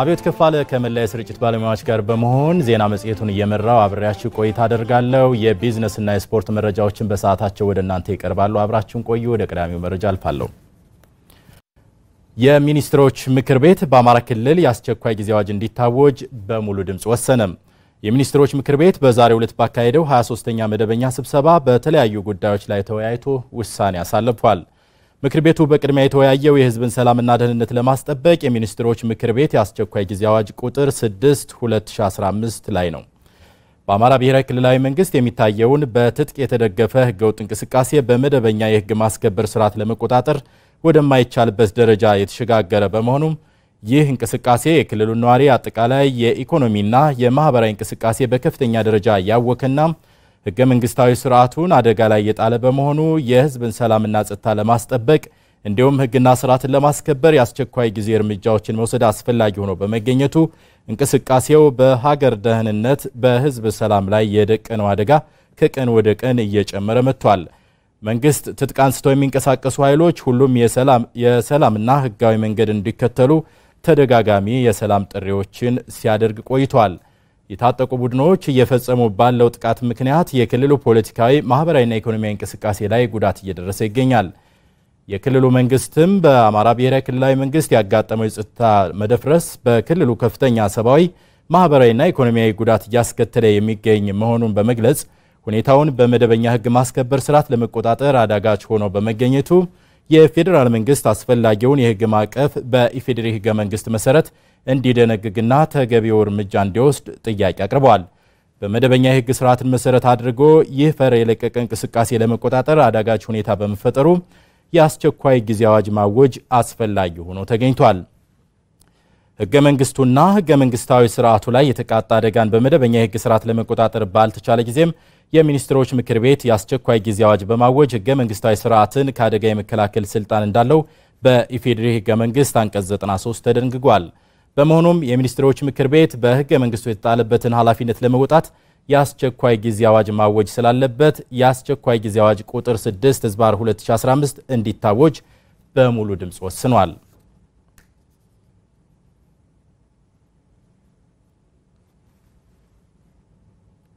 አቤት ከፋለ ከመላ የስርጭት ባለሙያዎች ጋር በመሆን ዜና መጽሔቱን እየመራው አብሬያችሁ ቆይታ አደርጋለሁ። የቢዝነስና የስፖርት መረጃዎችን በሰዓታቸው ወደ እናንተ ይቀርባሉ። አብራችሁን ቆዩ። ወደ ቀዳሚው መረጃ አልፋለሁ። የሚኒስትሮች ምክር ቤት በአማራ ክልል የአስቸኳይ ጊዜ አዋጅ እንዲታወጅ በሙሉ ድምፅ ወሰነም። የሚኒስትሮች ምክር ቤት በዛሬው ዕለት ባካሄደው 23ኛ መደበኛ ስብሰባ በተለያዩ ጉዳዮች ላይ ተወያይቶ ውሳኔ አሳልፏል። ምክር ቤቱ በቅድሚያ የተወያየው የህዝብን ሰላምና ደህንነት ለማስጠበቅ የሚኒስትሮች ምክር ቤት የአስቸኳይ ጊዜ አዋጅ ቁጥር 6 2015 ላይ ነው። በአማራ ብሔራዊ ክልላዊ መንግስት የሚታየውን በትጥቅ የተደገፈ ህገወጥ እንቅስቃሴ በመደበኛ የህግ ማስከበር ስርዓት ለመቆጣጠር ወደማይቻልበት ደረጃ የተሸጋገረ በመሆኑም ይህ እንቅስቃሴ የክልሉን ነዋሪ አጠቃላይ የኢኮኖሚና የማህበራዊ እንቅስቃሴ በከፍተኛ ደረጃ እያወከና ህገ መንግስታዊ ስርዓቱን አደጋ ላይ የጣለ በመሆኑ የህዝብን ሰላምና ጸጥታ ለማስጠበቅ እንዲሁም ህግና ስርዓትን ለማስከበር የአስቸኳይ ጊዜ እርምጃዎችን መውሰድ አስፈላጊ ሆኖ በመገኘቱ እንቅስቃሴው በሀገር ደህንነት፣ በህዝብ ሰላም ላይ የደቀነው አደጋ ከቀን ወደ ቀን እየጨመረ መጥቷል። መንግስት ትጥቅ አንስተው የሚንቀሳቀሱ ኃይሎች ሁሉም የሰላምና ህጋዊ መንገድ እንዲከተሉ ተደጋጋሚ የሰላም ጥሪዎችን ሲያደርግ ቆይቷል። የታጠቁ ቡድኖች እየፈጸሙ ባለው ጥቃት ምክንያት የክልሉ ፖለቲካዊ፣ ማህበራዊና ኢኮኖሚያዊ እንቅስቃሴ ላይ ጉዳት እየደረሰ ይገኛል። የክልሉ መንግስትም በአማራ ብሔራዊ ክልላዊ መንግስት ያጋጠመው የጸጥታ መደፍረስ በክልሉ ከፍተኛ ሰብአዊ፣ ማህበራዊና ኢኮኖሚያዊ ጉዳት እያስከተለ የሚገኝ መሆኑን በመግለጽ ሁኔታውን በመደበኛ ህግ ማስከበር ስርዓት ለመቆጣጠር አዳጋች ሆኖ በመገኘቱ የፌዴራል መንግስት አስፈላጊውን የህግ ማዕቀፍ በኢፌዴሪ ህገ መንግስት መሰረት እንዲደነግግና ተገቢው እርምጃ እንዲወስድ ጥያቄ አቅርበዋል። በመደበኛ የህግ ስርዓትን መሰረት አድርጎ ይህ ፈር የለቀቀ እንቅስቃሴ ለመቆጣጠር አዳጋች ሁኔታ በመፈጠሩ የአስቸኳይ ጊዜ አዋጅ ማወጅ አስፈላጊ ሆኖ ተገኝቷል። ህገ መንግስቱና ህገ መንግስታዊ ስርዓቱ ላይ የተቃጣ አደጋን በመደበኛ የህግ ስርዓት ለመቆጣጠር ባልተቻለ ጊዜም የሚኒስትሮች ምክር ቤት የአስቸኳይ ጊዜ አዋጅ በማወጅ ህገ መንግስታዊ ስርዓትን ከአደጋ የመከላከል ስልጣን እንዳለው በኢፌዴሪ ህገ መንግስት አንቀጽ 93 ተደንግጓል። በመሆኑም የሚኒስትሮች ምክር ቤት በህገ መንግስቱ የተጣለበትን ኃላፊነት ለመወጣት የአስቸኳይ ጊዜ አዋጅ ማወጅ ስላለበት የአስቸኳይ ጊዜ አዋጅ ቁጥር 6 ህዝባር 2015 እንዲታወጅ በሙሉ ድምፅ ወስኗል።